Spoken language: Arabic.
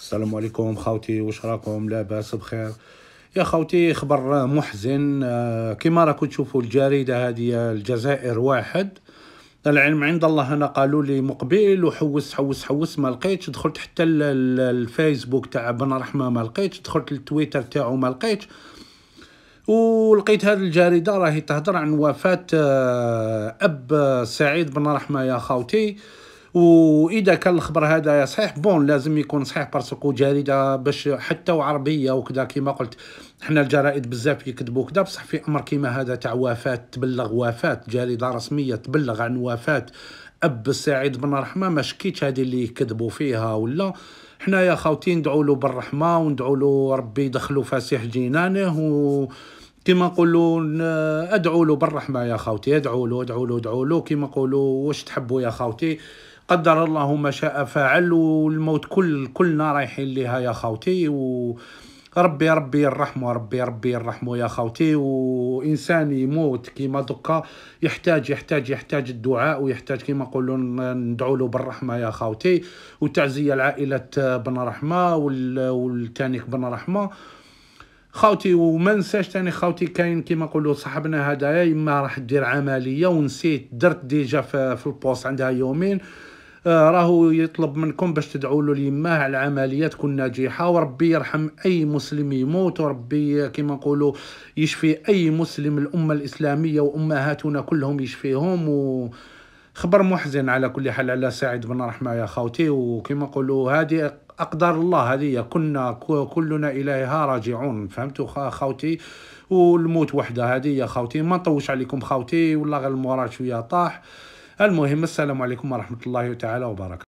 السلام عليكم خاوتي واش راكم لاباس بخير يا خوتي خبر محزن آه، كما راكم تشوفوا الجريده هذه الجزائر واحد العلم عند الله انا قالوا لي مقبل وحوس حوس حوس ما لقيتش دخلت حتى الفيسبوك تاع بن رحمه ما لقيتش دخلت التويتر تاعو ما لقيتش ولقيت هذه الجريده راهي تهضر عن وفاه آه، اب سعيد بن رحمه يا خوتي واذا كان الخبر هذا صحيح بون لازم يكون صحيح باسكو جريده باش حتى وعربيه وكذا كما قلت حنا الجرائد بزاف يكتبوا كذا بصح في امر كيما هذا تاع وفاه تبلغ وفاه جريده رسميه تبلغ عن وفاه اب سعيد بن رحمه ما شكيتش هذه اللي يكذبوا فيها ولا حنا يا خاوتي ندعوا له بالرحمه وندعوا له ربي يدخلو فسيح جنانه و كيما نقولوا آه، ادعوا له بالرحمه يا خاوتي ادعوا له ادعوا له ادعوا له كيما نقولوا واش تحبوا يا خاوتي قدر الله ما شاء فعل والموت كل كلنا رايحين ليها يا خاوتي و ربي ربي يرحمه ربي ربي يرحمه يا خاوتي وانسان يموت كيما دوكا يحتاج يحتاج يحتاج الدعاء ويحتاج كيما نقولوا ندعوا له بالرحمه يا خاوتي وتعزيه لعائله بن رحمه والتانيك بن رحمه خاوتي وما نساش تاني خاوتي كاين كيما نقولوا صاحبنا هدايا يما راح دير عمليه ونسيت درت ديجا في, في البوست عندها يومين آه راهو يطلب منكم باش تدعوا له ليماه على العمليه تكون ناجحه وربي يرحم اي مسلم يموت وربي كيما نقولوا يشفي اي مسلم الامه الاسلاميه وامهاتنا كلهم يشفيهم و خبر محزن على كل حال على سعيد بن رحمه يا خوتي وكما نقولوا هذه اقدار الله هذه كنا كلنا اليها راجعون فهمتوا خاوتي والموت وحده هذه يا خاوتي ما نطوش عليكم خاوتي والله غير المورال شويه طاح المهم السلام عليكم ورحمه الله تعالى وبركاته